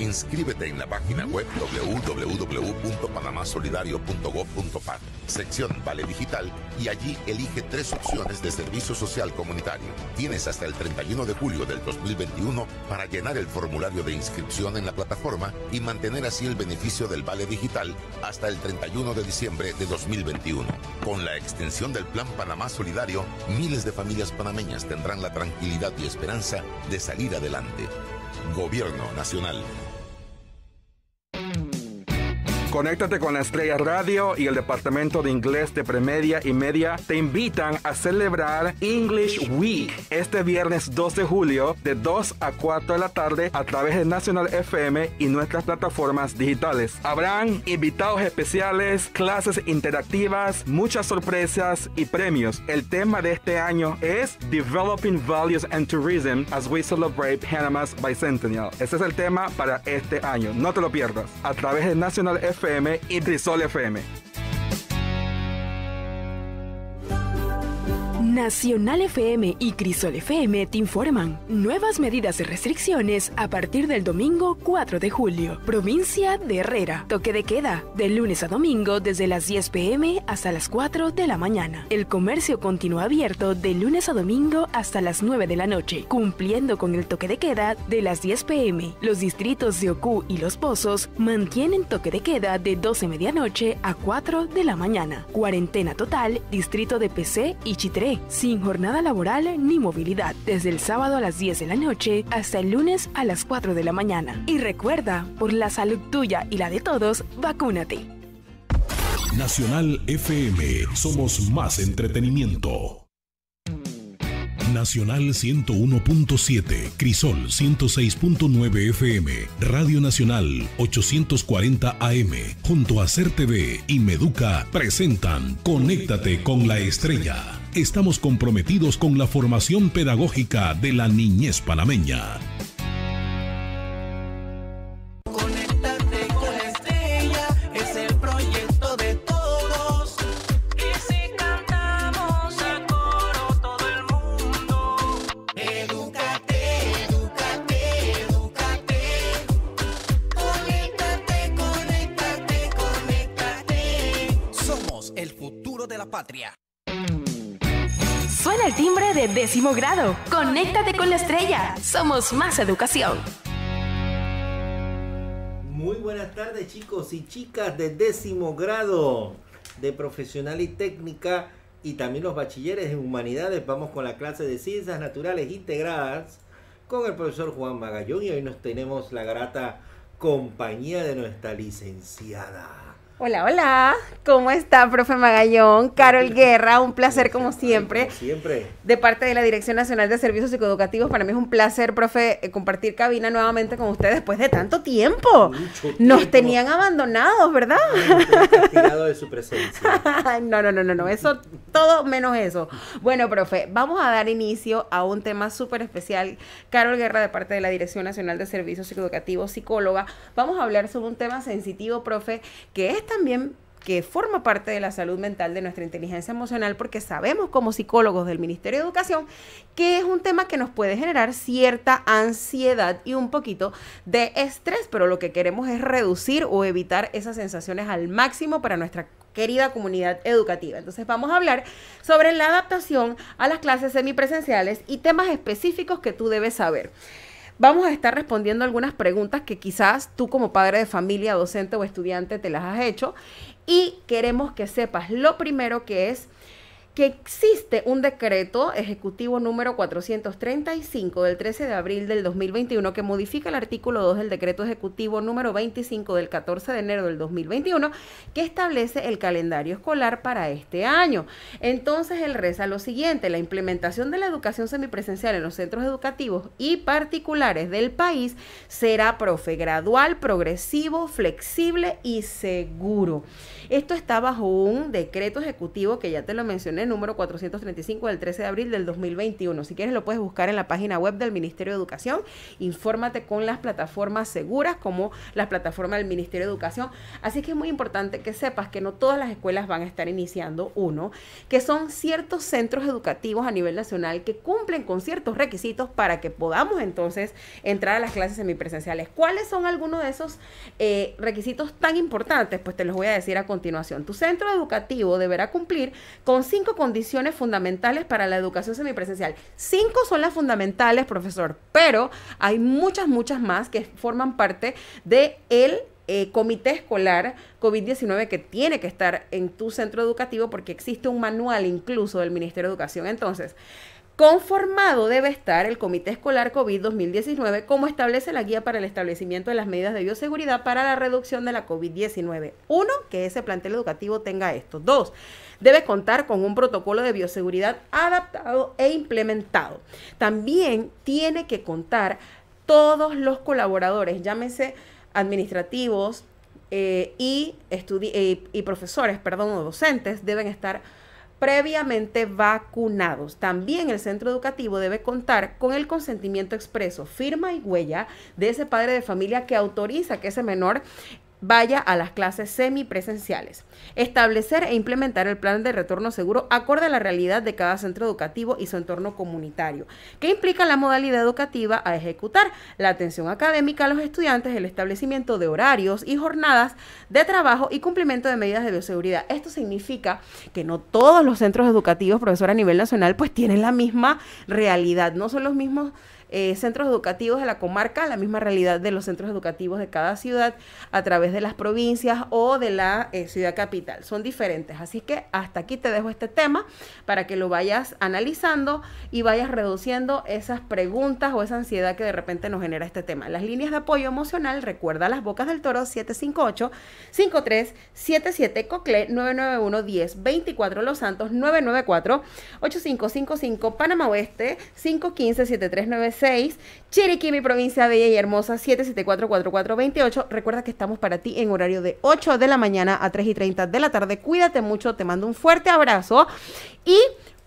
Inscríbete en la página web www.panamasolidario.gov.pa, sección Vale Digital, y allí elige tres opciones de servicio social comunitario. Tienes hasta el 31 de julio del 2021 para llenar el formulario de inscripción en la plataforma y mantener así el beneficio del Vale Digital hasta el 31 de diciembre de 2021. Con la extensión del Plan Panamá Solidario, miles de familias panameñas tendrán la tranquilidad y esperanza de salir adelante. Gobierno Nacional. Conéctate con la Estrella Radio y el Departamento de Inglés de Premedia y Media te invitan a celebrar English Week este viernes 12 de julio de 2 a 4 de la tarde a través de Nacional FM y nuestras plataformas digitales. Habrán invitados especiales, clases interactivas, muchas sorpresas y premios. El tema de este año es Developing Values and Tourism as we celebrate Panama's Bicentennial. Ese es el tema para este año. No te lo pierdas. A través de National FM FM y Trisol FM. Nacional FM y Crisol FM te informan nuevas medidas de restricciones a partir del domingo 4 de julio. Provincia de Herrera. Toque de queda de lunes a domingo desde las 10 pm hasta las 4 de la mañana. El comercio continúa abierto de lunes a domingo hasta las 9 de la noche, cumpliendo con el toque de queda de las 10 pm. Los distritos de Ocú y Los Pozos mantienen toque de queda de 12 medianoche a 4 de la mañana. Cuarentena total, distrito de PC y Chitré sin jornada laboral ni movilidad, desde el sábado a las 10 de la noche hasta el lunes a las 4 de la mañana. Y recuerda, por la salud tuya y la de todos, vacúnate. Nacional FM, somos más entretenimiento. Nacional 101.7, Crisol 106.9 FM, Radio Nacional 840 AM, junto a CERTV y Meduca presentan Conéctate con la Estrella estamos comprometidos con la formación pedagógica de la niñez panameña grado. Conéctate con la estrella. Somos más educación. Muy buenas tardes chicos y chicas de décimo grado de profesional y técnica y también los bachilleres en humanidades. Vamos con la clase de ciencias naturales integradas con el profesor Juan Magallón y hoy nos tenemos la grata compañía de nuestra licenciada Hola, hola. ¿Cómo está, profe Magallón? Carol Guerra, un placer como siempre. siempre. De parte de la Dirección Nacional de Servicios Psicoeducativos, para mí es un placer, profe, eh, compartir cabina nuevamente con usted después de tanto tiempo. Nos tenían abandonados, ¿verdad? de su presencia. no, no, no, no, no. Eso, todo menos eso. Bueno, profe, vamos a dar inicio a un tema súper especial. Carol Guerra, de parte de la Dirección Nacional de Servicios Psicoeducativos, psicóloga. Vamos a hablar sobre un tema sensitivo, profe, que es también que forma parte de la salud mental de nuestra inteligencia emocional, porque sabemos como psicólogos del Ministerio de Educación que es un tema que nos puede generar cierta ansiedad y un poquito de estrés, pero lo que queremos es reducir o evitar esas sensaciones al máximo para nuestra querida comunidad educativa. Entonces vamos a hablar sobre la adaptación a las clases semipresenciales y temas específicos que tú debes saber vamos a estar respondiendo algunas preguntas que quizás tú como padre de familia, docente o estudiante te las has hecho y queremos que sepas lo primero que es que existe un decreto ejecutivo número 435 del 13 de abril del 2021 que modifica el artículo 2 del decreto ejecutivo número 25 del 14 de enero del 2021 que establece el calendario escolar para este año. Entonces, él reza lo siguiente, la implementación de la educación semipresencial en los centros educativos y particulares del país será profe gradual, progresivo, flexible y seguro. Esto está bajo un decreto ejecutivo que ya te lo mencioné número 435 del 13 de abril del 2021. Si quieres lo puedes buscar en la página web del Ministerio de Educación. Infórmate con las plataformas seguras como las plataformas del Ministerio de Educación. Así que es muy importante que sepas que no todas las escuelas van a estar iniciando uno, que son ciertos centros educativos a nivel nacional que cumplen con ciertos requisitos para que podamos entonces entrar a las clases semipresenciales. ¿Cuáles son algunos de esos eh, requisitos tan importantes? Pues te los voy a decir a continuación. Tu centro educativo deberá cumplir con cinco condiciones fundamentales para la educación semipresencial. Cinco son las fundamentales, profesor, pero hay muchas, muchas más que forman parte de el eh, comité escolar COVID-19 que tiene que estar en tu centro educativo porque existe un manual incluso del Ministerio de Educación. Entonces, Conformado debe estar el Comité Escolar COVID 2019, como establece la guía para el establecimiento de las medidas de bioseguridad para la reducción de la COVID-19. Uno, que ese plantel educativo tenga esto. Dos, debe contar con un protocolo de bioseguridad adaptado e implementado. También tiene que contar todos los colaboradores, llámese administrativos eh, y, eh, y profesores, perdón, o docentes, deben estar previamente vacunados. También el centro educativo debe contar con el consentimiento expreso, firma y huella de ese padre de familia que autoriza que ese menor vaya a las clases semipresenciales. Establecer e implementar el plan de retorno seguro acorde a la realidad de cada centro educativo y su entorno comunitario, que implica la modalidad educativa a ejecutar, la atención académica a los estudiantes, el establecimiento de horarios y jornadas de trabajo y cumplimiento de medidas de bioseguridad. Esto significa que no todos los centros educativos, profesor, a nivel nacional, pues tienen la misma realidad, no son los mismos eh, centros educativos de la comarca, la misma realidad de los centros educativos de cada ciudad a través de las provincias o de la eh, ciudad capital. Son diferentes. Así que hasta aquí te dejo este tema para que lo vayas analizando y vayas reduciendo esas preguntas o esa ansiedad que de repente nos genera este tema. Las líneas de apoyo emocional, recuerda las bocas del toro 758 5377 Cocle 991 10 24 Los Santos 994 8555 Panamá Oeste 515 7395 6, Chiriquí, mi provincia bella y hermosa, 7744428 Recuerda que estamos para ti en horario de 8 de la mañana a 3 y 30 de la tarde. Cuídate mucho, te mando un fuerte abrazo y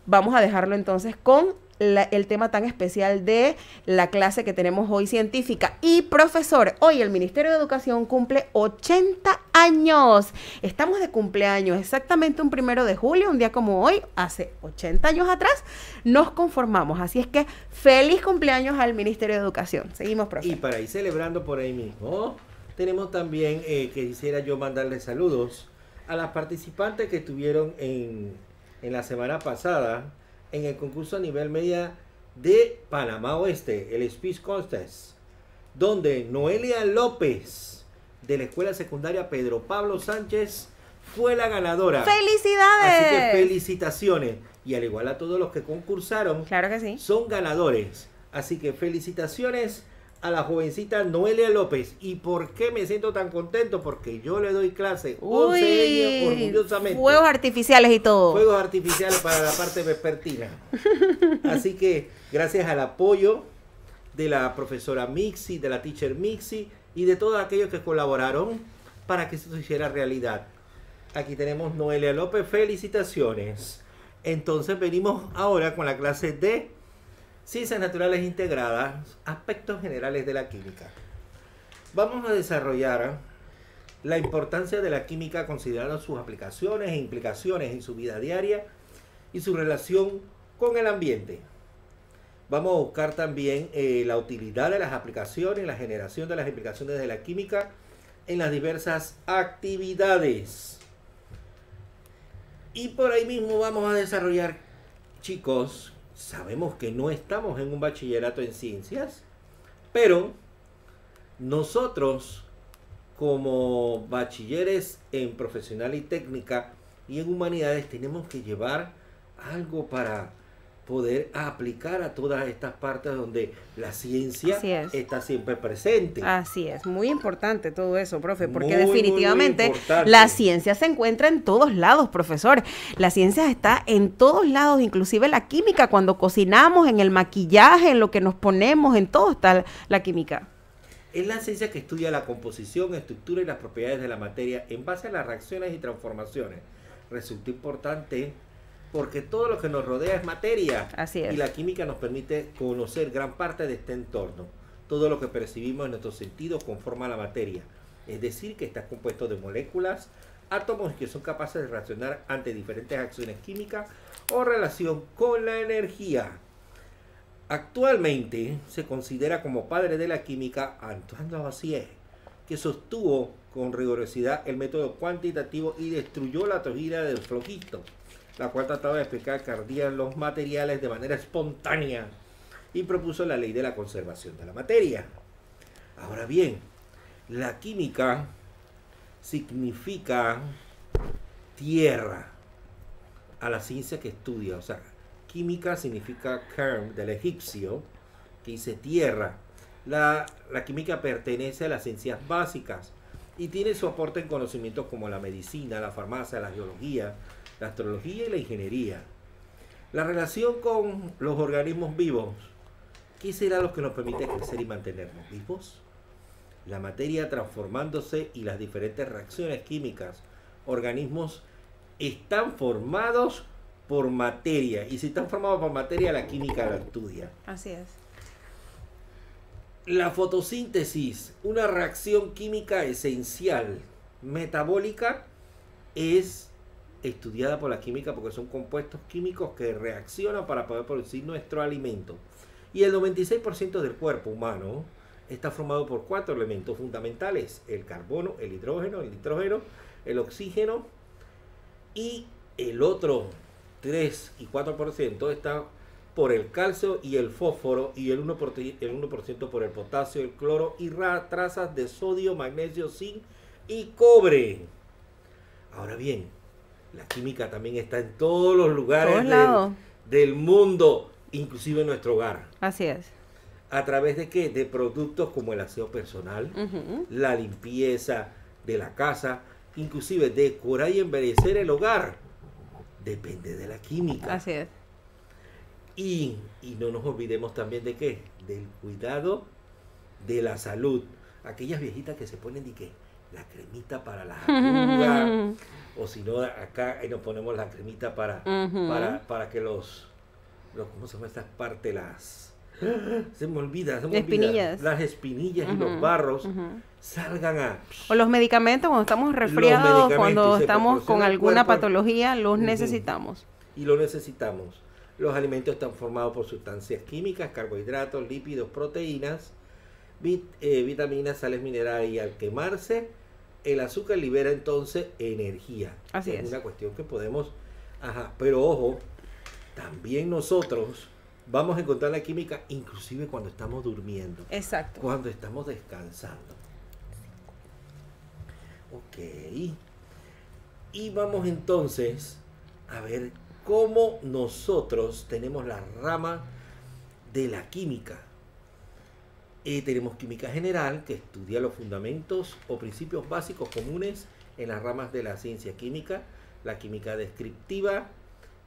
vamos a dejarlo entonces con el tema tan especial de la clase que tenemos hoy científica. Y profesor, hoy el Ministerio de Educación cumple 80 años. Estamos de cumpleaños, exactamente un primero de julio, un día como hoy, hace 80 años atrás, nos conformamos. Así es que feliz cumpleaños al Ministerio de Educación. Seguimos, profesor. Y para ir celebrando por ahí mismo, tenemos también eh, que quisiera yo mandarle saludos a las participantes que estuvieron en, en la semana pasada en el concurso a nivel media de Panamá Oeste, el Speech Contest, donde Noelia López de la Escuela Secundaria Pedro Pablo Sánchez fue la ganadora. ¡Felicidades! Así que felicitaciones. Y al igual a todos los que concursaron, claro que sí. son ganadores. Así que felicitaciones a la jovencita Noelia López. ¿Y por qué me siento tan contento? Porque yo le doy clase Uy, 11 años orgullosamente. Juegos artificiales y todo. Juegos artificiales para la parte vespertina. Así que gracias al apoyo de la profesora Mixi, de la teacher Mixi y de todos aquellos que colaboraron para que esto se hiciera realidad. Aquí tenemos Noelia López, felicitaciones. Entonces venimos ahora con la clase de Ciencias naturales integradas, aspectos generales de la química. Vamos a desarrollar la importancia de la química considerando sus aplicaciones e implicaciones en su vida diaria y su relación con el ambiente. Vamos a buscar también eh, la utilidad de las aplicaciones, la generación de las implicaciones de la química en las diversas actividades. Y por ahí mismo vamos a desarrollar, chicos, sabemos que no estamos en un bachillerato en ciencias, pero nosotros como bachilleres en profesional y técnica y en humanidades tenemos que llevar algo para poder aplicar a todas estas partes donde la ciencia está siempre presente. Así es, muy importante todo eso, profe, porque definitivamente la ciencia se encuentra en todos lados, profesor. La ciencia está en todos lados, inclusive la química, cuando cocinamos, en el maquillaje, en lo que nos ponemos, en todo está la química. Es la ciencia que estudia la composición, estructura y las propiedades de la materia en base a las reacciones y transformaciones. Resulta importante porque todo lo que nos rodea es materia. Así Y la química nos permite conocer gran parte de este entorno. Todo lo que percibimos en nuestro sentido conforma la materia. Es decir, que está compuesto de moléculas, átomos que son capaces de reaccionar ante diferentes acciones químicas o relación con la energía. Actualmente se considera como padre de la química Antoine Lavoisier, que sostuvo con rigurosidad el método cuantitativo y destruyó la teoría del flojito la cuarta trataba de explicar que ardían los materiales de manera espontánea y propuso la ley de la conservación de la materia. Ahora bien, la química significa tierra a la ciencia que estudia. O sea, química significa Kern del egipcio, que dice tierra. La, la química pertenece a las ciencias básicas y tiene su aporte en conocimientos como la medicina, la farmacia, la geología, la astrología y la ingeniería. La relación con los organismos vivos. ¿Qué será lo que nos permite crecer y mantenernos vivos? La materia transformándose y las diferentes reacciones químicas. Organismos están formados por materia. Y si están formados por materia, la química la estudia. Así es. La fotosíntesis, una reacción química esencial, metabólica, es estudiada por la química porque son compuestos químicos que reaccionan para poder producir nuestro alimento. Y el 96% del cuerpo humano está formado por cuatro elementos fundamentales, el carbono, el hidrógeno, el nitrógeno, el oxígeno y el otro 3 y 4% está por el calcio y el fósforo y el 1%, el 1 por el potasio, el cloro y trazas de sodio, magnesio, zinc y cobre. Ahora bien, la química también está en todos los lugares del, mundo, inclusive en nuestro hogar. Así es. ¿A través de qué? De productos como el aseo personal, la limpieza de la casa, inclusive de curar y embellecer el hogar. Depende de la química. Así es. Y, y no nos olvidemos también de qué? Del cuidado de la salud. Aquellas viejitas que se ponen de qué? la cremita para las o si no, acá nos ponemos la cremita para, para, que los, los, ¿cómo se llama estas partes? Las, se me olvida, se espinillas. las espinillas y los barros salgan a... O los medicamentos cuando estamos resfriados, cuando estamos con alguna patología, los necesitamos. Y los necesitamos. Los alimentos están formados por sustancias químicas, carbohidratos, lípidos, proteínas, eh, vitaminas, sales minerales y al quemarse el azúcar libera entonces energía. Así es. Es una cuestión que podemos... Ajá, pero ojo, también nosotros vamos a encontrar la química inclusive cuando estamos durmiendo. Exacto. Cuando estamos descansando. Ok. Y vamos entonces a ver cómo nosotros tenemos la rama de la química tenemos química general, que estudia los fundamentos o principios básicos comunes en las ramas de la ciencia química. La química descriptiva,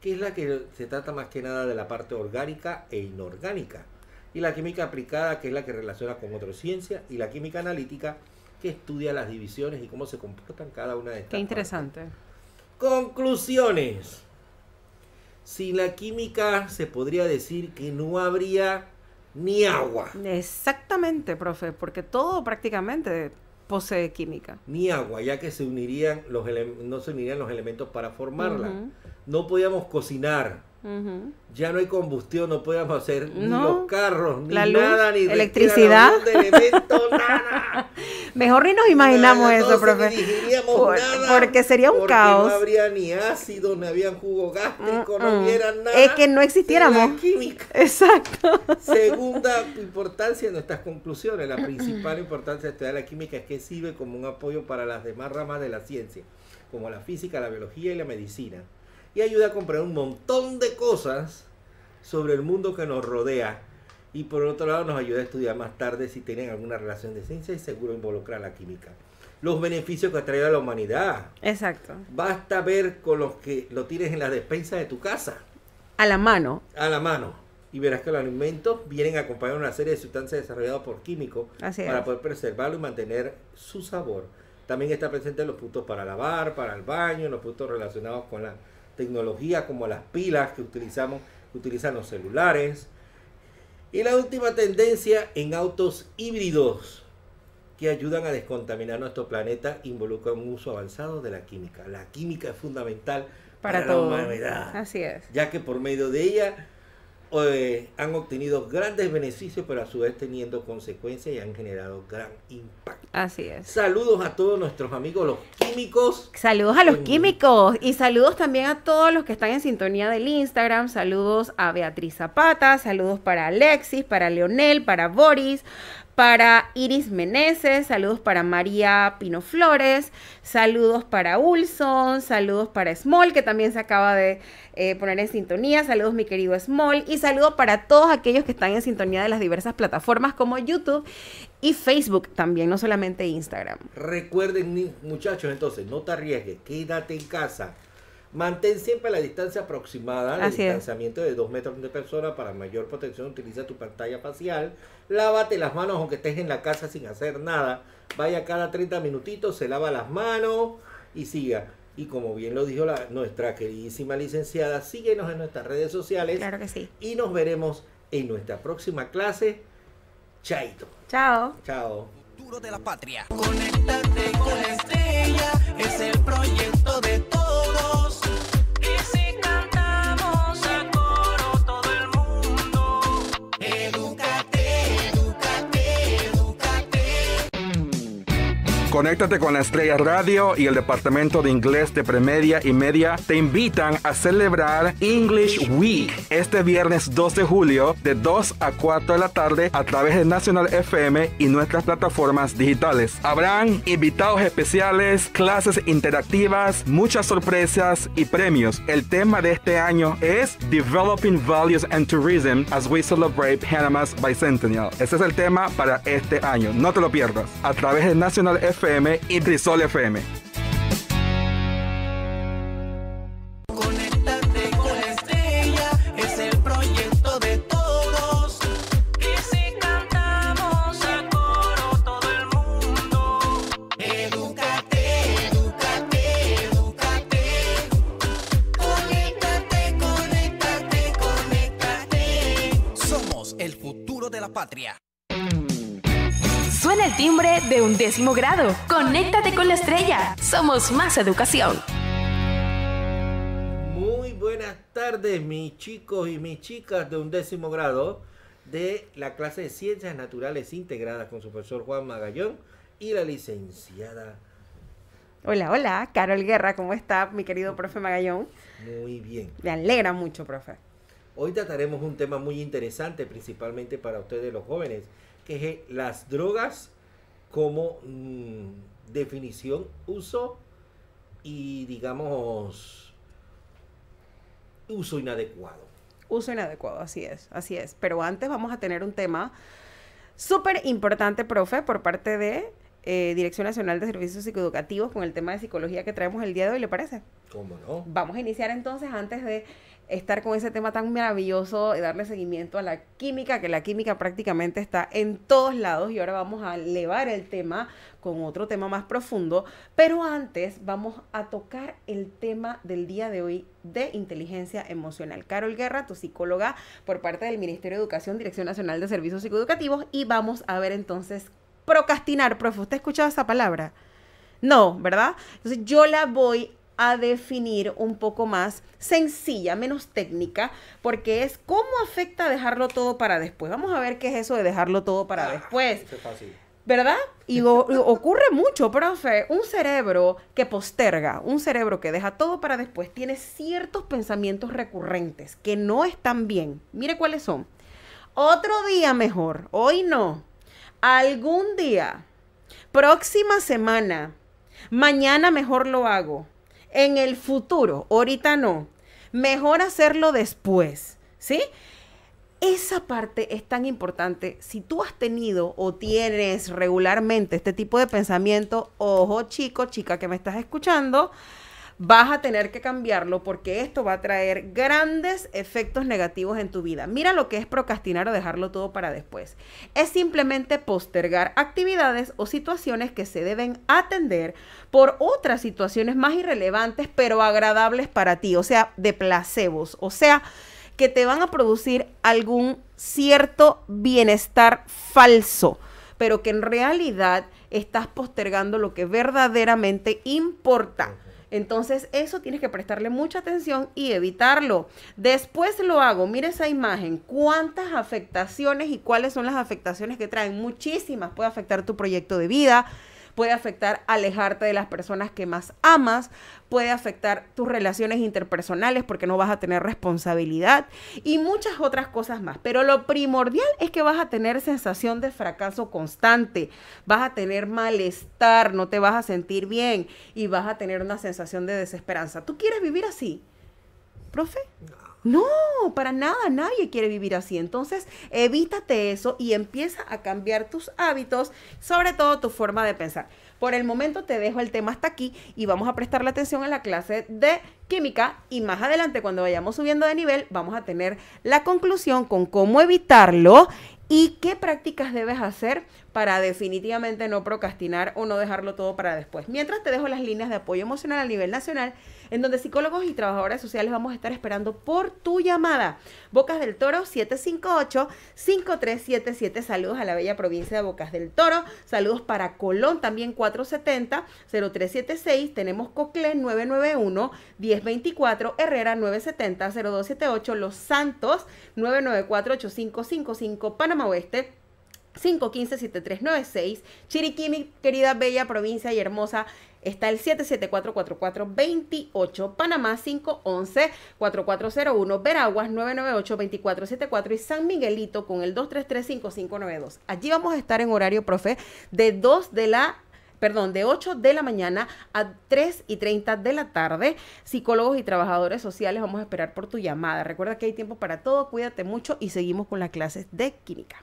que es la que se trata más que nada de la parte orgánica e inorgánica. Y la química aplicada, que es la que relaciona con otras ciencias. Y la química analítica, que estudia las divisiones y cómo se comportan cada una de estas. Qué interesante. Conclusiones. si la química se podría decir que no habría ni agua. Exactamente, profe, porque todo prácticamente posee química. Ni agua, ya que se unirían los no se unirían los elementos para formarla. No podíamos cocinar. Ya no hay combustión, no podíamos hacer ni los carros, ni La luz, nada, ni electricidad. nada. Mejor ni nos imaginamos eso, profe. porque sería un caos. No habría ni ácido, no había jugo gástrico, no hubiera nada. Es que no existiéramos. química. Exacto. Segunda importancia de nuestras conclusiones, la principal importancia de estudiar la química es que sirve como un apoyo para las demás ramas de la ciencia, como la física, la biología y la medicina. Y ayuda a comprender un montón de cosas sobre el mundo que nos rodea y por otro lado nos ayuda a estudiar más tarde si tienen alguna relación de ciencia y seguro involucra la química. Los beneficios que ha traído a la humanidad. Exacto. Basta ver con los que lo tienes en la despensa de tu casa. A la mano. A la mano. Y verás que los alimentos vienen acompañados de una serie de sustancias desarrolladas por químicos para poder preservarlo y mantener su sabor. También está presente los puntos para lavar, para el baño, los puntos relacionados con la tecnología, como las pilas que utilizamos, que utilizan los celulares, y la última tendencia en autos híbridos que ayudan a descontaminar nuestro planeta involucra un uso avanzado de la química. La química es fundamental para, la humanidad. Así es. Ya que por medio de ella eh, han obtenido grandes beneficios, pero a su vez teniendo consecuencias y han generado gran impacto. Así es. Saludos a todos nuestros amigos los químicos. Saludos a los químicos y saludos también a todos los que están en sintonía del Instagram. Saludos a Beatriz Zapata, saludos para Alexis, para Leonel, para Boris, para Iris Meneses, saludos para María Pino Flores, saludos para Ulson, saludos para Small, que también se acaba de eh, poner en sintonía, saludos mi querido Small, y saludos para todos aquellos que están en sintonía de las diversas plataformas como YouTube y Facebook también, no solamente Instagram. Recuerden, muchachos, entonces, no te arriesgues, quédate en casa Mantén siempre la distancia aproximada, el distanciamiento de 2 metros de persona para mayor protección. Utiliza tu pantalla facial. Lávate las manos aunque estés en la casa sin hacer nada. Vaya cada 30 minutitos, se lava las manos y siga. Y como bien lo dijo nuestra queridísima licenciada, síguenos en nuestras redes sociales. sí. Y nos veremos en nuestra próxima clase. Chaito. Chao. Chao. Futuro de la patria. con estrella. Es el proyecto de Conéctate con la Estrella Radio y el Departamento de Inglés de Premedia y Media te invitan a celebrar English Week este viernes 2 de julio de 2 a 4 de la tarde a través de National FM y nuestras plataformas digitales. Habrán invitados especiales, clases interactivas, muchas sorpresas y premios. El tema de este año es Developing Values and Tourism as we celebrate Panama's Bicentennial. Ese es el tema para este año. No te lo pierdas. A través de National FM FM y Trisol FM. grado. Conéctate con la estrella. Somos más educación. Muy buenas tardes, mis chicos y mis chicas de un décimo grado de la clase de Ciencias Naturales Integradas con su profesor Juan Magallón y la licenciada. Hola, hola, Carol Guerra, ¿cómo está mi querido profe Magallón? Muy bien. Me alegra mucho, profe. Hoy trataremos un tema muy interesante, principalmente para ustedes los jóvenes, que es las drogas como mm, definición, uso y digamos uso inadecuado. Uso inadecuado, así es, así es. Pero antes vamos a tener un tema súper importante, profe, por parte de eh, Dirección Nacional de Servicios Psicoeducativos con el tema de psicología que traemos el día de hoy, ¿le parece? ¿Cómo no? Vamos a iniciar entonces antes de estar con ese tema tan maravilloso y darle seguimiento a la química, que la química prácticamente está en todos lados y ahora vamos a elevar el tema con otro tema más profundo, pero antes vamos a tocar el tema del día de hoy de inteligencia emocional. Carol Guerra, tu psicóloga por parte del Ministerio de Educación, Dirección Nacional de Servicios Psicoeducativos y vamos a ver entonces procrastinar, profe, ¿usted ha escuchado esa palabra? No, ¿verdad? Entonces yo la voy a a definir un poco más sencilla, menos técnica, porque es cómo afecta dejarlo todo para después. Vamos a ver qué es eso de dejarlo todo para ah, después. ¿Verdad? Y ocurre mucho, profe. Un cerebro que posterga, un cerebro que deja todo para después, tiene ciertos pensamientos recurrentes que no están bien. Mire cuáles son. Otro día mejor, hoy no. Algún día, próxima semana, mañana mejor lo hago en el futuro, ahorita no, mejor hacerlo después, ¿sí? Esa parte es tan importante. Si tú has tenido o tienes regularmente este tipo de pensamiento, ojo chico, chica que me estás escuchando, vas a tener que cambiarlo porque esto va a traer grandes efectos negativos en tu vida. Mira lo que es procrastinar o dejarlo todo para después. Es simplemente postergar actividades o situaciones que se deben atender por otras situaciones más irrelevantes pero agradables para ti, o sea, de placebos, o sea, que te van a producir algún cierto bienestar falso, pero que en realidad estás postergando lo que verdaderamente importa. Entonces eso tienes que prestarle mucha atención y evitarlo. Después lo hago. Mira esa imagen. ¿Cuántas afectaciones y cuáles son las afectaciones que traen? Muchísimas. Puede afectar tu proyecto de vida puede afectar alejarte de las personas que más amas, puede afectar tus relaciones interpersonales porque no vas a tener responsabilidad y muchas otras cosas más. Pero lo primordial es que vas a tener sensación de fracaso constante, vas a tener malestar, no te vas a sentir bien y vas a tener una sensación de desesperanza. ¿Tú quieres vivir así? ¿Profe? No. No, para nada, nadie quiere vivir así. Entonces, evítate eso y empieza a cambiar tus hábitos, sobre todo tu forma de pensar. Por el momento te dejo el tema hasta aquí y vamos a prestarle atención a la clase de química y más adelante cuando vayamos subiendo de nivel vamos a tener la conclusión con cómo evitarlo y qué prácticas debes hacer para definitivamente no procrastinar o no dejarlo todo para después. Mientras te dejo las líneas de apoyo emocional a nivel nacional, en donde psicólogos y trabajadores sociales vamos a estar esperando por tu llamada. Bocas del Toro 758-5377. Saludos a la bella provincia de Bocas del Toro. Saludos para Colón también 470-0376. Tenemos Cocle, 991-1024. Herrera 970-0278. Los Santos 994-8555. Panamá Oeste. 515-7396. Chiriquí, mi querida, bella provincia y hermosa, está el 774-4428. Panamá 511-4401. Veraguas 998-2474. Y San Miguelito con el 233-5592. Allí vamos a estar en horario, profe, de 2 de la perdón, de 8 de la mañana a 3 y 30 de la tarde. Psicólogos y trabajadores sociales, vamos a esperar por tu llamada. Recuerda que hay tiempo para todo, cuídate mucho y seguimos con las clases de química.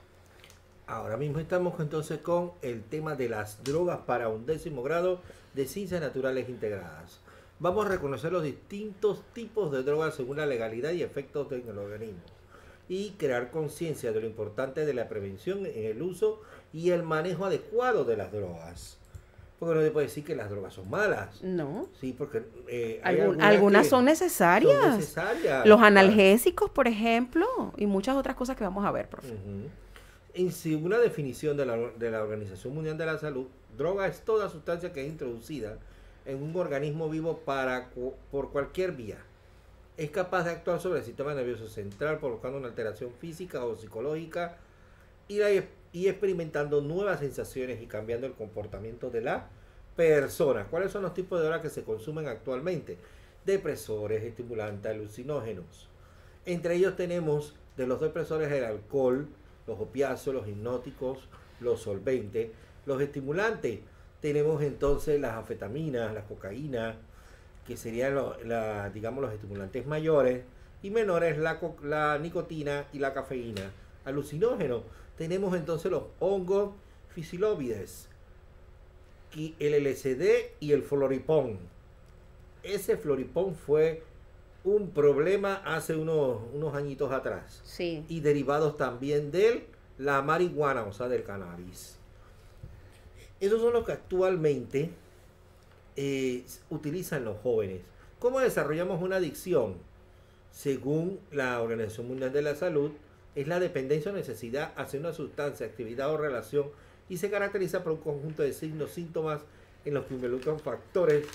Ahora mismo estamos entonces con el tema de las drogas para un décimo grado de ciencias naturales integradas. Vamos a reconocer los distintos tipos de drogas según la legalidad y efectos en el organismo y crear conciencia de lo importante de la prevención en el uso y el manejo adecuado de las drogas. Porque no se puede decir que las drogas son malas. No. Sí, porque eh, algunas, son, necesarias. Los analgésicos, por ejemplo, y muchas otras cosas que vamos a ver, profe en una definición de la, Organización Mundial de la Salud, droga es toda sustancia que es introducida en un organismo vivo para, por cualquier vía. Es capaz de actuar sobre el sistema nervioso central, provocando una alteración física o psicológica y, y experimentando nuevas sensaciones y cambiando el comportamiento de la persona. ¿Cuáles son los tipos de drogas que se consumen actualmente? Depresores, estimulantes, alucinógenos. Entre ellos tenemos de los depresores el alcohol, los opiáceos, los hipnóticos, los solventes, los estimulantes. Tenemos entonces las afetaminas, las cocaína que serían digamos, los estimulantes mayores y menores, la, la nicotina y la cafeína. Alucinógeno. Tenemos entonces los hongos fisilóvides, el LCD y el floripón. Ese floripón fue un problema hace unos, unos añitos atrás. Y derivados también de la marihuana, o sea, del cannabis. Esos son los que actualmente eh, utilizan los jóvenes. ¿Cómo desarrollamos una adicción? Según la Organización Mundial de la Salud, es la dependencia o necesidad hacia una sustancia, actividad o relación y se caracteriza por un conjunto de signos, síntomas en los que involucran factores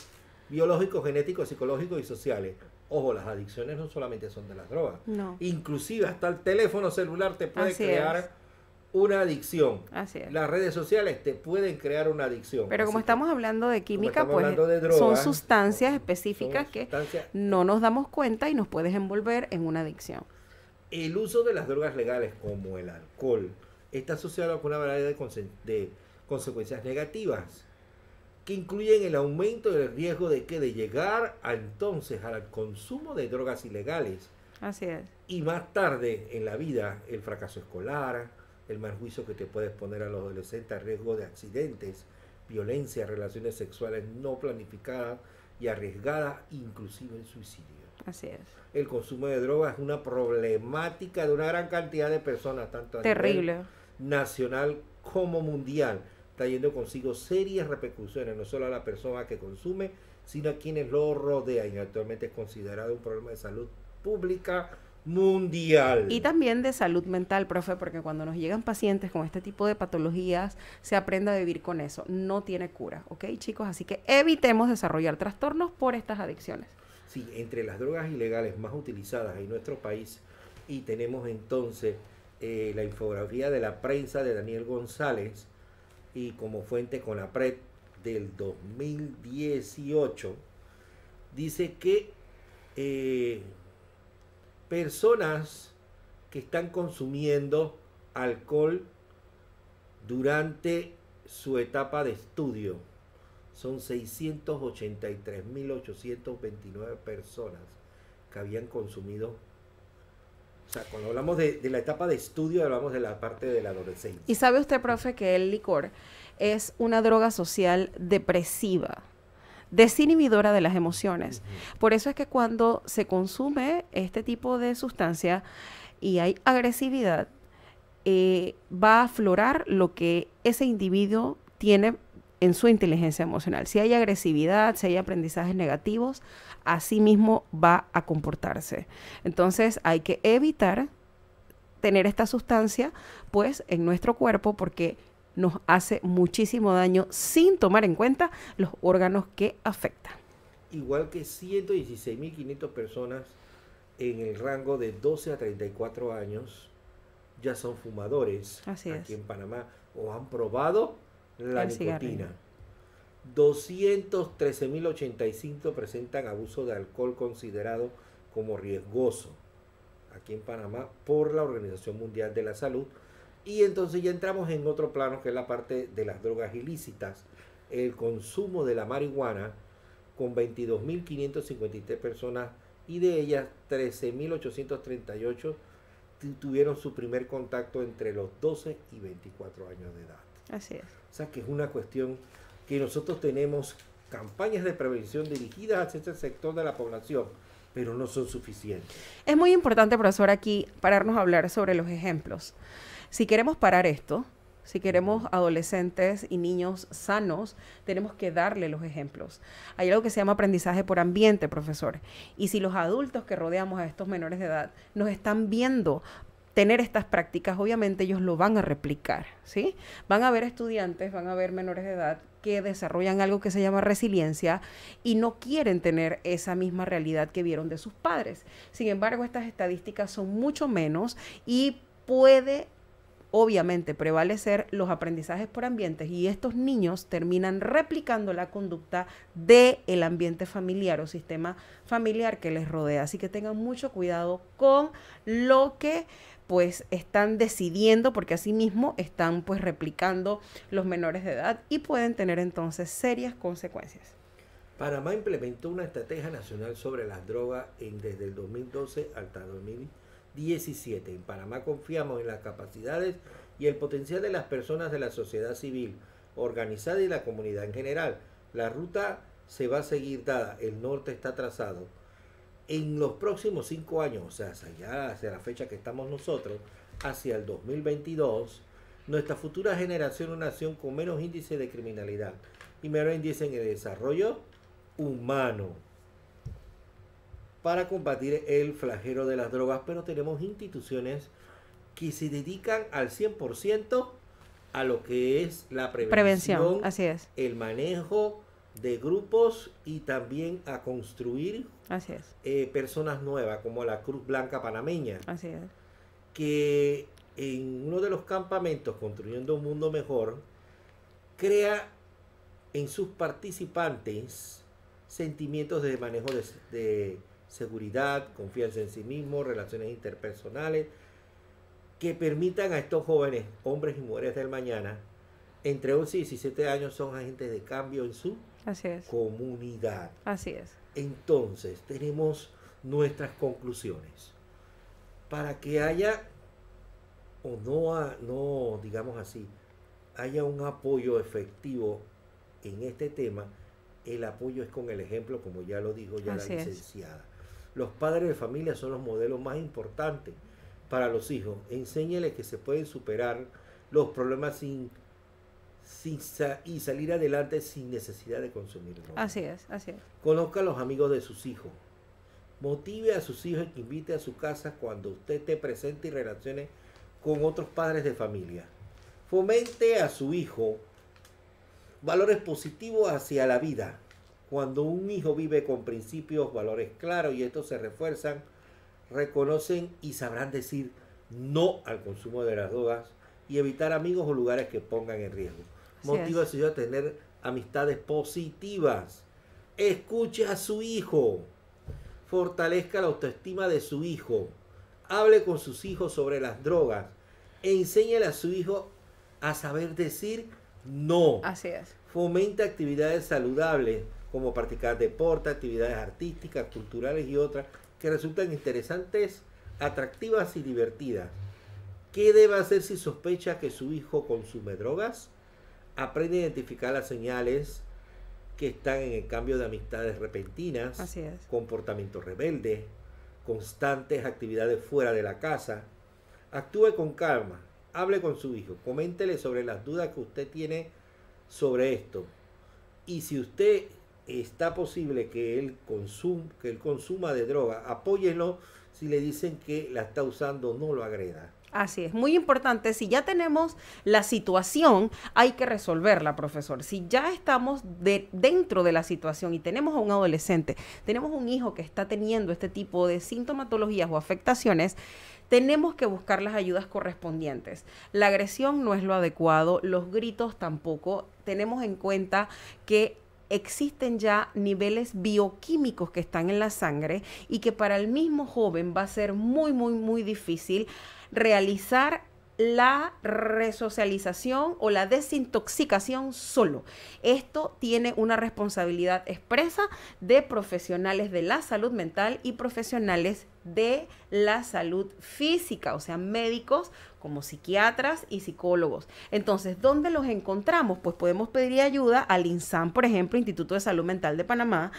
biológicos, genéticos, psicológicos y sociales. Ojo, las adicciones no solamente son de las drogas. Inclusive hasta el teléfono celular te puede crear una adicción. Así Las redes sociales te pueden crear una adicción. Pero como estamos hablando de química, pues son sustancias específicas que no nos damos cuenta y nos puedes envolver en una adicción. El uso de las drogas legales como el alcohol está asociado con una variedad de consecuencias negativas que incluyen el aumento del riesgo de que de llegar entonces al consumo de drogas ilegales. Así es. Y más tarde en la vida, el fracaso escolar, el mal juicio que te puedes poner a los adolescentes, riesgo de accidentes, violencia, relaciones sexuales no planificadas y arriesgadas, inclusive el suicidio. Así es. El consumo de drogas es una problemática de una gran cantidad de personas, tanto a nacional como mundial está yendo consigo serias repercusiones, no solo a la persona que consume, sino a quienes lo rodean. Y actualmente es considerado un problema de salud pública mundial. Y también de salud mental, profe, porque cuando nos llegan pacientes con este tipo de patologías, se aprende a vivir con eso. No tiene cura, ¿ok, chicos? Así que evitemos desarrollar trastornos por estas adicciones. Sí, entre las drogas ilegales más utilizadas en nuestro país, y tenemos entonces eh, la infografía de la prensa de Daniel González, y como fuente con la PRED del 2018, dice que eh, personas que están consumiendo alcohol durante su etapa de estudio son 683.829 personas que habían consumido o sea, cuando hablamos de, la etapa de estudio, hablamos de la parte de la adolescencia. Y sabe usted, profe, que el licor es una droga social depresiva, desinhibidora de las emociones. Por eso es que cuando se consume este tipo de sustancia y hay agresividad, eh, va a aflorar lo que ese individuo tiene en su inteligencia emocional. Si hay agresividad, si hay aprendizajes negativos, así mismo va a comportarse. Entonces hay que evitar tener esta sustancia pues en nuestro cuerpo porque nos hace muchísimo daño sin tomar en cuenta los órganos que afectan. Igual que 116.500 personas en el rango de 12 a 34 años ya son fumadores aquí en Panamá o han probado la nicotina. 213.085 presentan abuso de alcohol considerado como riesgoso aquí en Panamá por la Organización Mundial de la Salud. Y entonces ya entramos en otro plano que es la parte de las drogas ilícitas. El consumo de la marihuana con 22.553 personas y de ellas 13.838 tuvieron su primer contacto entre los 12 y 24 años de edad. Así es. O sea que es una cuestión que nosotros tenemos campañas de prevención dirigidas hacia este sector de la población, pero no son suficientes. Es muy importante, profesor, aquí pararnos a hablar sobre los ejemplos. Si queremos parar esto, si queremos adolescentes y niños sanos, tenemos que darle los ejemplos. Hay algo que se llama aprendizaje por ambiente, profesor. Y si los adultos que rodeamos a estos menores de edad nos están viendo tener estas prácticas, obviamente ellos lo van a replicar, ¿sí? Van a haber estudiantes, van a haber menores de edad que desarrollan algo que se llama resiliencia y no quieren tener esa misma realidad que vieron de sus padres. Sin embargo, estas estadísticas son mucho menos y puede obviamente prevalecer los aprendizajes por ambientes y estos niños terminan replicando la conducta del el ambiente familiar o sistema familiar que les rodea. Así que tengan mucho cuidado con lo que pues están decidiendo, porque asimismo están pues replicando los menores de edad y pueden tener entonces serias consecuencias. Panamá implementó una estrategia nacional sobre las drogas desde el 2012 hasta 2017. En Panamá confiamos en las capacidades y el potencial de las personas de la sociedad civil organizada y la comunidad en general. La ruta se va a seguir dada, el norte está trazado en los próximos cinco años, o sea, allá hacia la fecha que estamos nosotros, hacia el 2022, nuestra futura generación una nación con menos índice de criminalidad y menos índice en el desarrollo humano para combatir el flagelo de las drogas, pero tenemos instituciones que se dedican al 100% a lo que es la prevención, prevención así es. el manejo de grupos y también a construir eh, personas nuevas, como la Cruz Blanca Panameña, que en uno de los campamentos, Construyendo un Mundo Mejor, crea en sus participantes sentimientos de manejo de, de seguridad, confianza en sí mismo, relaciones interpersonales, que permitan a estos jóvenes, hombres y mujeres del mañana, entre 11 y 17 años son agentes de cambio en su Así es. Comunidad. Así es. Entonces, tenemos nuestras conclusiones. Para que haya, o no, digamos así, haya un apoyo efectivo en este tema, el apoyo es con el ejemplo, como ya lo dijo ya la licenciada. Los padres de familia son los modelos más importantes para los hijos. Enséñeles que se pueden superar los problemas sin sin y salir adelante sin necesidad de consumir Así es, así es. Conozca a los amigos de sus hijos. Motive a sus hijos y e invite a su casa cuando usted esté presente y relacione con otros padres de familia. Fomente a su hijo valores positivos hacia la vida. Cuando un hijo vive con principios, valores claros y estos se refuerzan, reconocen y sabrán decir no al consumo de las drogas y evitar amigos o lugares que pongan en riesgo motiva a su hijo a tener amistades positivas. Escuche a su hijo. Fortalezca la autoestima de su hijo. Hable con sus hijos sobre las drogas. enséñale a su hijo a saber decir no. Así es. Fomenta actividades saludables, como practicar deporte, actividades artísticas, culturales y otras, que resultan interesantes, atractivas y divertidas. ¿Qué debe hacer si sospecha que su hijo consume drogas? aprende a identificar las señales que están en el cambio de amistades repentinas, comportamiento comportamientos rebeldes, constantes actividades fuera de la casa. Actúe con calma, hable con su hijo, coméntele sobre las dudas que usted tiene sobre esto. Y si usted está posible que él, consuma, que él consuma de droga, apóyelo si le dicen que la está usando, no lo agreda. Así es, muy importante, si ya tenemos la situación, hay que resolverla, profesor. Si ya estamos de, dentro de la situación y tenemos a un adolescente, tenemos un hijo que está teniendo este tipo de sintomatologías o afectaciones, tenemos que buscar las ayudas correspondientes. La agresión no es lo adecuado, los gritos tampoco. Tenemos en cuenta que existen ya niveles bioquímicos que están en la sangre y que para el mismo joven va a ser muy, muy, muy difícil realizar la resocialización o la desintoxicación solo. Esto tiene una responsabilidad expresa de profesionales de la salud mental y profesionales de la salud física, o sea, médicos como psiquiatras y psicólogos. Entonces, ¿dónde los encontramos? Pues podemos pedir ayuda al INSAM, por ejemplo, Instituto de Salud Mental de Panamá,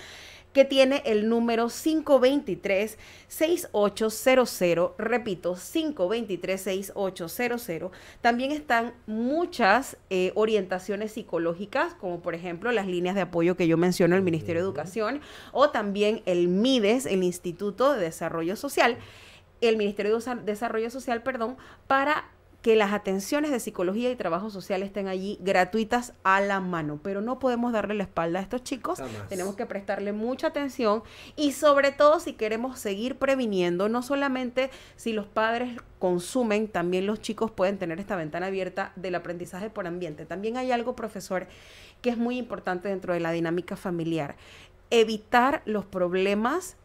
que tiene el número 523-6800. Repito, 523-6800. También están muchas eh, orientaciones psicológicas, como por ejemplo las líneas de apoyo que yo menciono, el Ministerio de Educación, o también el MIDES, el Instituto de Desarrollo Social el Ministerio de Desarrollo Social, perdón, para que las atenciones de psicología y trabajo social estén allí gratuitas a la mano, pero no podemos darle la espalda a estos chicos, tenemos que prestarle mucha atención y sobre todo si queremos seguir previniendo, no solamente si los padres consumen, también los chicos pueden tener esta ventana abierta del aprendizaje por ambiente. También hay algo, profesor, que es muy importante dentro de la dinámica familiar, evitar los problemas,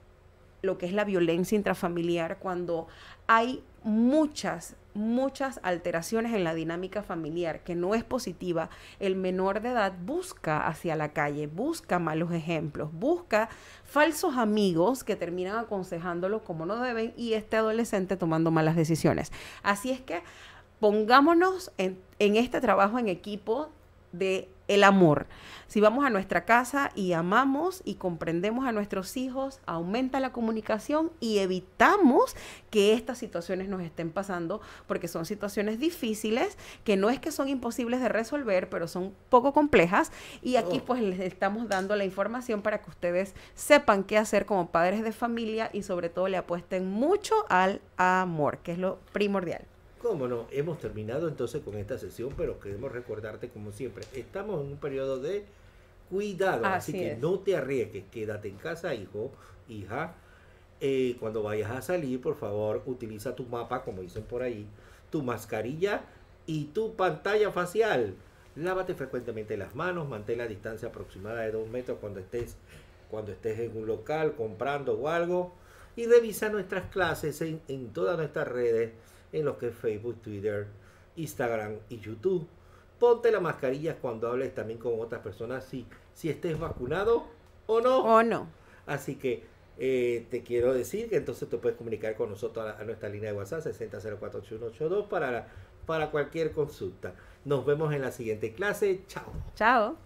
lo que es la violencia intrafamiliar, cuando hay muchas muchas alteraciones en la dinámica familiar que no es positiva, el menor de edad busca hacia la calle, busca malos ejemplos, busca falsos amigos que terminan aconsejándolo como no deben y este adolescente tomando malas decisiones. Así es que pongámonos en, este trabajo en equipo de el amor. Si vamos a nuestra casa y amamos y comprendemos a nuestros hijos, aumenta la comunicación y evitamos que estas situaciones nos estén pasando, porque son situaciones difíciles, que no es que son imposibles de resolver, pero son poco complejas. Y aquí oh. pues les estamos dando la información para que ustedes sepan qué hacer como padres de familia y sobre todo le apuesten mucho al amor, que es lo primordial. ¿Cómo no? Hemos terminado entonces con esta sesión, pero queremos recordarte como siempre, estamos en un periodo de cuidado, así, que no te arriesgues, quédate en casa, hijo, hija. Eh, cuando vayas a salir, por favor, utiliza tu mapa, como dicen por ahí, tu mascarilla y tu pantalla facial. Lávate frecuentemente las manos, mantén la distancia aproximada de dos metros cuando estés, cuando estés en un local comprando o algo. Y revisa nuestras clases en, en todas nuestras redes en lo que es Facebook, Twitter, Instagram y YouTube. Ponte la mascarilla cuando hables también con otras personas, si, si estés vacunado o no. O no. Así que eh, te quiero decir que entonces te puedes comunicar con nosotros a, nuestra línea de WhatsApp 60048182 para, para cualquier consulta. Nos vemos en la siguiente clase. Chao. Chao.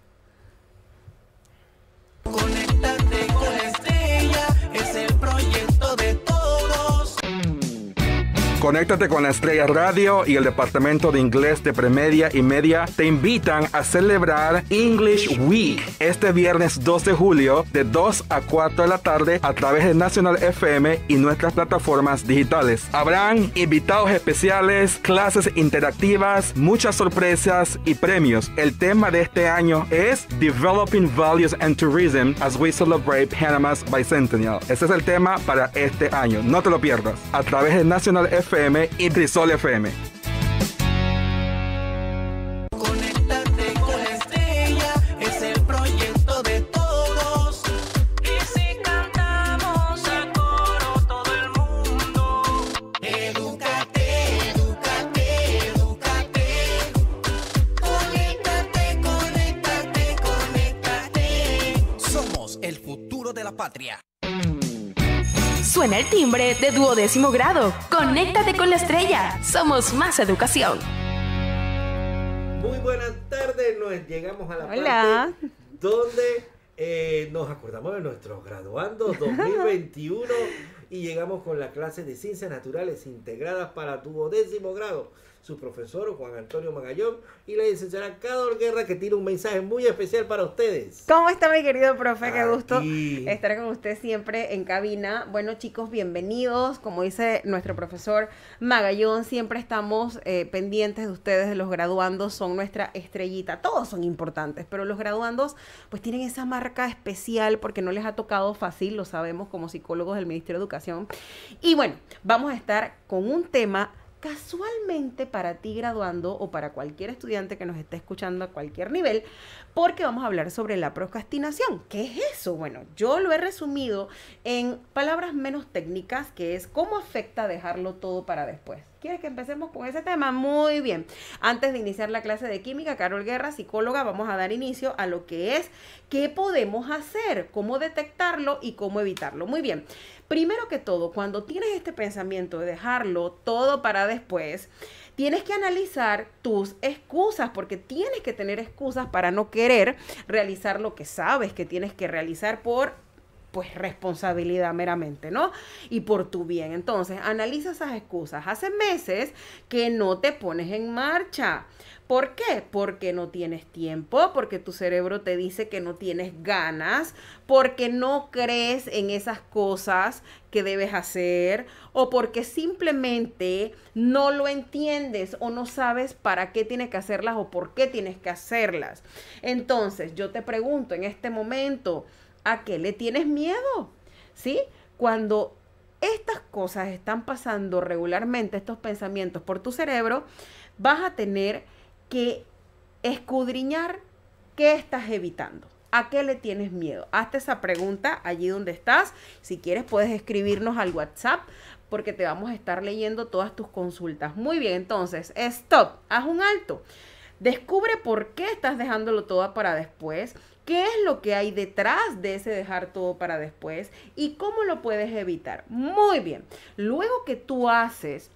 Conéctate con la Estrella Radio y el Departamento de Inglés de Premedia y Media te invitan a celebrar English Week este viernes 12 de julio de 2 a 4 de la tarde a través de Nacional FM y nuestras plataformas digitales. Habrán invitados especiales, clases interactivas, muchas sorpresas y premios. El tema de este año es Developing Values and Tourism as we celebrate Panama's Bicentennial. Ese es el tema para este año. No te lo pierdas. A través de National FM FM y FM. de duodécimo grado. Conéctate con la estrella. Somos más educación. Muy buenas tardes. Nos llegamos a la parte donde eh, nos acordamos de nuestros graduandos 2021 y llegamos con la clase de ciencias naturales integradas para duodécimo grado su profesor Juan Antonio Magallón y la licenciada Cador Guerra que tiene un mensaje muy especial para ustedes. ¿Cómo está mi querido profe? Qué gusto estar con usted siempre en cabina. Bueno chicos, bienvenidos. Como dice nuestro profesor Magallón, siempre estamos eh, pendientes de ustedes, los graduandos son nuestra estrellita. Todos son importantes, pero los graduandos pues tienen esa marca especial porque no les ha tocado fácil, lo sabemos como psicólogos del Ministerio de Educación. Y bueno, vamos a estar con un tema casualmente para ti graduando o para cualquier estudiante que nos esté escuchando a cualquier nivel, porque vamos a hablar sobre la procrastinación. ¿Qué es eso? Bueno, yo lo he resumido en palabras menos técnicas, que es cómo afecta dejarlo todo para después. ¿Quieres que empecemos con ese tema? Muy bien. Antes de iniciar la clase de química, Carol Guerra, psicóloga, vamos a dar inicio a lo que es qué podemos hacer, cómo detectarlo y cómo evitarlo. Muy bien. Primero que todo, cuando tienes este pensamiento de dejarlo todo para después, tienes que analizar tus excusas, porque tienes que tener excusas para no querer realizar lo que sabes que tienes que realizar por pues responsabilidad meramente, ¿no? Y por tu bien. Entonces, analiza esas excusas. Hace meses que no te pones en marcha. ¿Por qué? Porque no tienes tiempo, porque tu cerebro te dice que no tienes ganas, porque no crees en esas cosas que debes hacer o porque simplemente no lo entiendes o no sabes para qué tienes que hacerlas o por qué tienes que hacerlas. Entonces, yo te pregunto en este momento, ¿A qué le tienes miedo? ¿Sí? Cuando estas cosas están pasando regularmente, estos pensamientos por tu cerebro, vas a tener que escudriñar qué estás evitando. ¿A qué le tienes miedo? Hazte esa pregunta allí donde estás. Si quieres, puedes escribirnos al WhatsApp porque te vamos a estar leyendo todas tus consultas. Muy bien, entonces, stop, haz un alto. Descubre por qué estás dejándolo todo para después qué es lo que hay detrás de ese dejar todo para después y cómo lo puedes evitar. Muy bien, luego que tú haces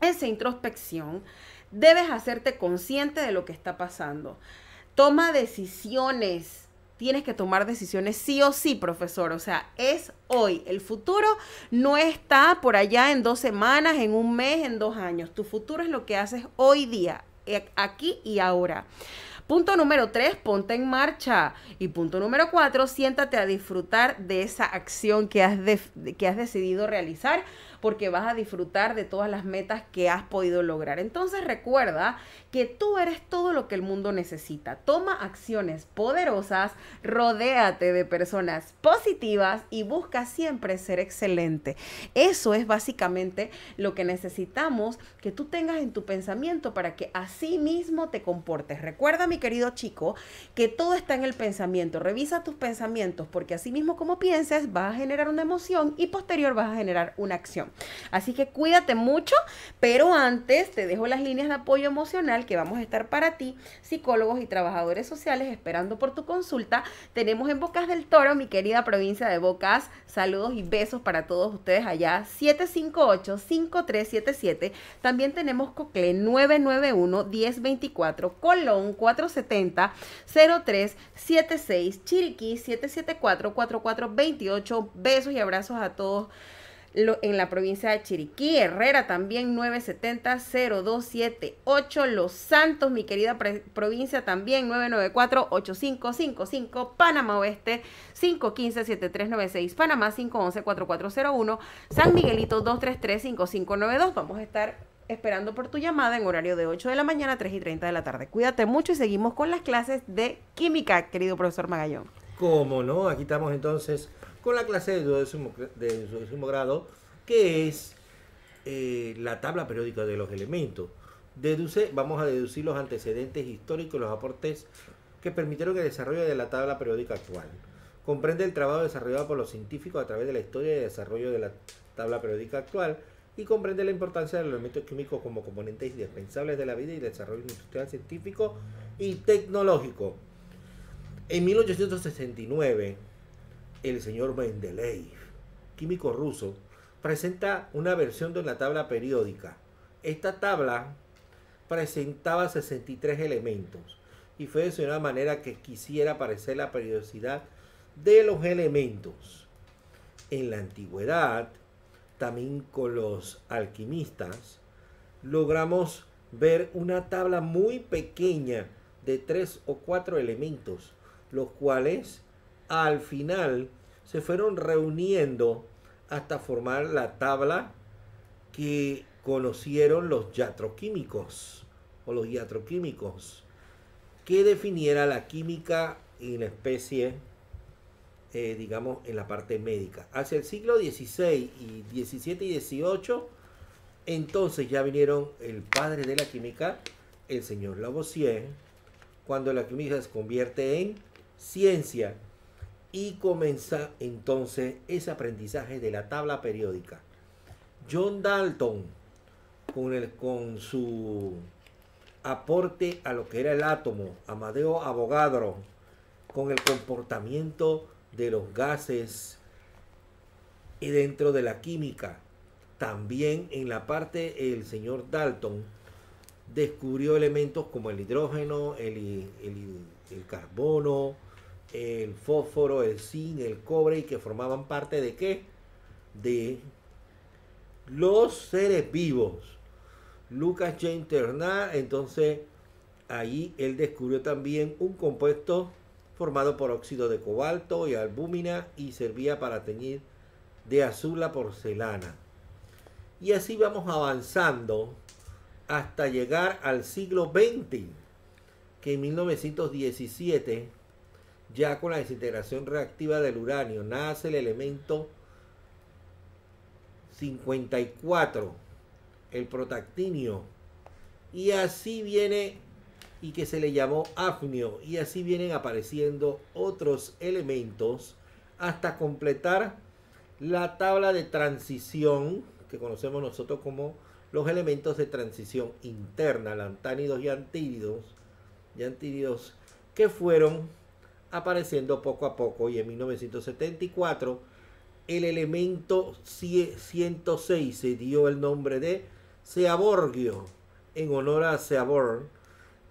esa introspección, debes hacerte consciente de lo que está pasando. Toma decisiones. Tienes que tomar decisiones sí o sí, profesor. O sea, es hoy. El futuro no está por allá en dos semanas, en un mes, en dos años. Tu futuro es lo que haces hoy día, eh, aquí y ahora. Punto número tres, ponte en marcha. Y punto número cuatro, siéntate a disfrutar de esa acción que has, que has decidido realizar porque vas a disfrutar de todas las metas que has podido lograr. Entonces recuerda que tú eres todo lo que el mundo necesita. Toma acciones poderosas, rodéate de personas positivas y busca siempre ser excelente. Eso es básicamente lo que necesitamos que tú tengas en tu pensamiento para que así mismo te comportes. Recuerda, mi querido chico, que todo está en el pensamiento. Revisa tus pensamientos porque así mismo como pienses vas a generar una emoción y posterior vas a generar una acción. Así que cuídate mucho, pero antes te dejo las líneas de apoyo emocional que vamos a estar para ti, psicólogos y trabajadores sociales, esperando por tu consulta. Tenemos en Bocas del Toro, mi querida provincia de Bocas, saludos y besos para todos ustedes allá, 758-5377. También tenemos Cocle 991-1024, Colón 470-0376, Chiriquí 774-4428. Besos y abrazos a todos en la provincia de Chiriquí, Herrera también 970-0278, Los Santos, mi querida provincia también 994-8555, Panamá Oeste 515-7396, Panamá 511-4401, San Miguelito 233-5592. Vamos a estar esperando por tu llamada en horario de 8 de la mañana 3 y 30 de la tarde. Cuídate mucho y seguimos con las clases de química, querido profesor Magallón. Cómo no, aquí estamos entonces con la clase de su de grado, que es eh, la tabla periódica de los elementos. Deduce, vamos a deducir los antecedentes históricos y los aportes que permitieron el desarrollo de la tabla periódica actual. Comprende el trabajo desarrollado por los científicos a través de la historia y desarrollo de la tabla periódica actual y comprende la importancia de los elementos químicos como componentes indispensables de la vida y desarrollo industrial científico y tecnológico. En 1869, el señor Mendeleev, químico ruso, presenta una versión de una tabla periódica. Esta tabla presentaba 63 elementos y fue de una manera que quisiera parecer la periodicidad de los elementos. En la antigüedad, también con los alquimistas, logramos ver una tabla muy pequeña de tres o cuatro elementos, los cuales al final se fueron reuniendo hasta formar la tabla que conocieron los yatroquímicos o los yatroquímicos que definiera la química en la especie, eh, digamos, en la parte médica. Hacia el siglo XVI y XVII y XVIII, entonces ya vinieron el padre de la química, el señor Lavoisier, cuando la química se convierte en ciencia y comienza entonces ese aprendizaje de la tabla periódica. John Dalton, con, el, con su aporte a lo que era el átomo, Amadeo Avogadro, con el comportamiento de los gases y dentro de la química. También en la parte el señor Dalton descubrió elementos como el hidrógeno, el, el, el carbono, el fósforo, el zinc, el cobre y que formaban parte de qué? De los seres vivos. Lucas James Ternard, entonces ahí él descubrió también un compuesto formado por óxido de cobalto y albúmina y servía para teñir de azul la porcelana. Y así vamos avanzando hasta llegar al siglo XX, que en 1917 ya con la desintegración reactiva del uranio nace el elemento 54, el protactinio. Y así viene, y que se le llamó afnio, y así vienen apareciendo otros elementos hasta completar la tabla de transición que conocemos nosotros como los elementos de transición interna, lantánidos y antíridos, y antíridos que fueron apareciendo poco a poco y en 1974 el elemento 106 se dio el nombre de Seaborgio en honor a Seaborg,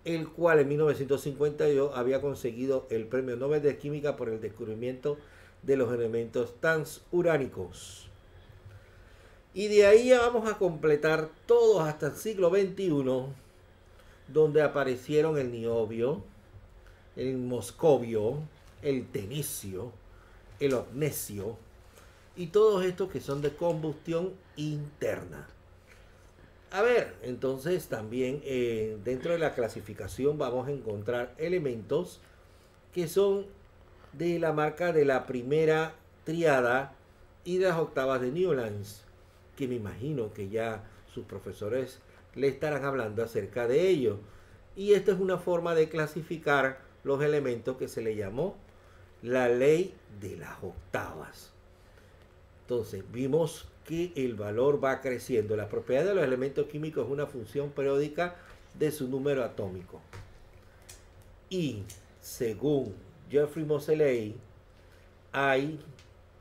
el cual en 1952 había conseguido el Premio Nobel de Química por el descubrimiento de los elementos transuránicos. Y de ahí ya vamos a completar todos hasta el siglo XXI, donde aparecieron el niobio, el moscovio, el tenisio, el ognesio y todos estos que son de combustión interna. A ver, entonces también eh, dentro de la clasificación vamos a encontrar elementos que son de la marca de la primera triada y de las octavas de Newlands, que me imagino que ya sus profesores le estarán hablando acerca de ello. Y esta es una forma de clasificar los elementos que se le llamó la ley de las octavas. Entonces vimos que el valor va creciendo. La propiedad de los elementos químicos es una función periódica de su número atómico. Y según Jeffrey Moseley, hay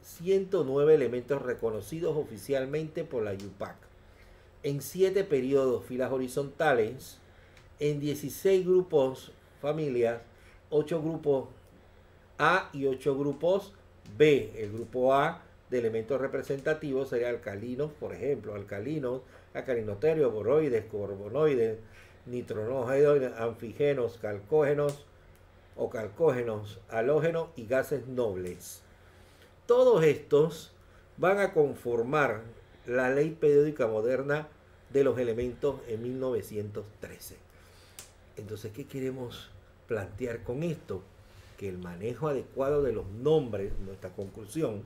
109 elementos reconocidos oficialmente por la UPAC, en 7 periodos filas horizontales, en 16 grupos familias ocho grupos A y ocho grupos B. El grupo A de elementos representativos sería alcalinos, por ejemplo, alcalinos, alcalinoterios, boroides, corbonoides, nitronógenos, anfígenos, calcógenos o calcógenos, halógenos y gases nobles. Todos estos van a conformar la ley periódica moderna de los elementos en 1913. Entonces, ¿qué queremos plantear con esto? Que el manejo adecuado de los nombres, nuestra conclusión,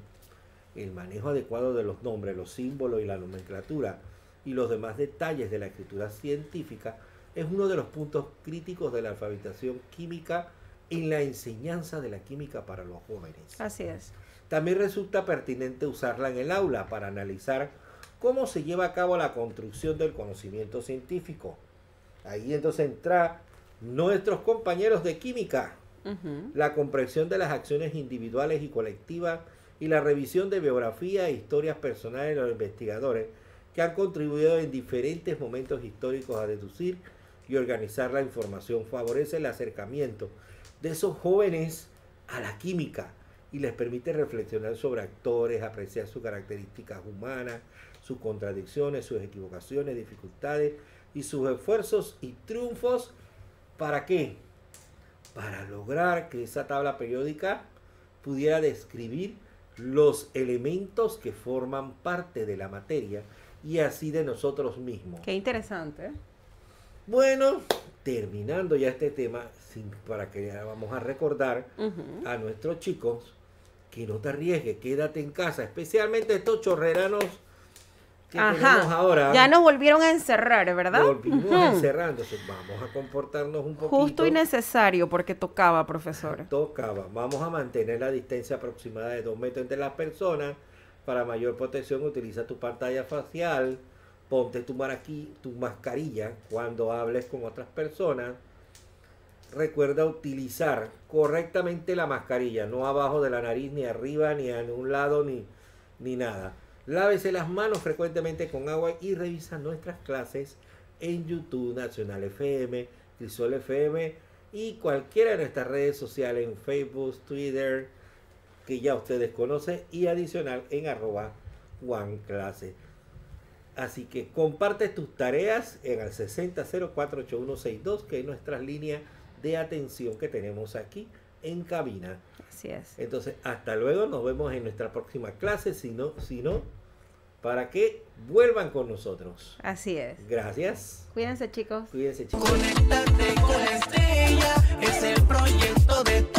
el manejo adecuado de los nombres, los símbolos y la nomenclatura y los demás detalles de la escritura científica es uno de los puntos críticos de la alfabetización química en la enseñanza de la química para los jóvenes. Así es. También resulta pertinente usarla en el aula para analizar cómo se lleva a cabo la construcción del conocimiento científico. Ahí entonces entra nuestros compañeros de química, la comprensión de las acciones individuales y colectivas y la revisión de biografía e historias personales de los investigadores que han contribuido en diferentes momentos históricos a deducir y organizar la información, favorece el acercamiento de esos jóvenes a la química y les permite reflexionar sobre actores, apreciar sus características humanas, sus contradicciones, sus equivocaciones, dificultades y sus esfuerzos y triunfos ¿Para qué? Para lograr que esa tabla periódica pudiera describir los elementos que forman parte de la materia y así de nosotros mismos. Qué interesante. Bueno, terminando ya este tema, para que ya vamos a recordar a nuestros chicos que no te arriesgues, quédate en casa, especialmente estos chorreranos ya nos volvieron a encerrar, ¿verdad? volvimos Vamos a comportarnos un poquito. Justo y necesario, porque tocaba, profesora Tocaba. Vamos a mantener la distancia aproximada de dos metros entre las personas. Para mayor protección, utiliza tu pantalla facial. Ponte tu, aquí, tu mascarilla cuando hables con otras personas. Recuerda utilizar correctamente la mascarilla, no abajo de la nariz, ni arriba, ni en un lado, ni, ni nada Lávese las manos frecuentemente con agua y revisa nuestras clases en YouTube Nacional FM, Crisol FM y cualquiera de nuestras redes sociales en Facebook, Twitter, que ya ustedes conocen, y adicional en arroba Así que comparte tus tareas en el 60048162, que es nuestra línea de atención que tenemos aquí en cabina. Así es. Entonces, hasta luego, nos vemos en nuestra próxima clase, si no, para que vuelvan con nosotros. Así es. Gracias. Cuídense, chicos. Cuídense, chicos. Conéctate con la estrella, es el proyecto de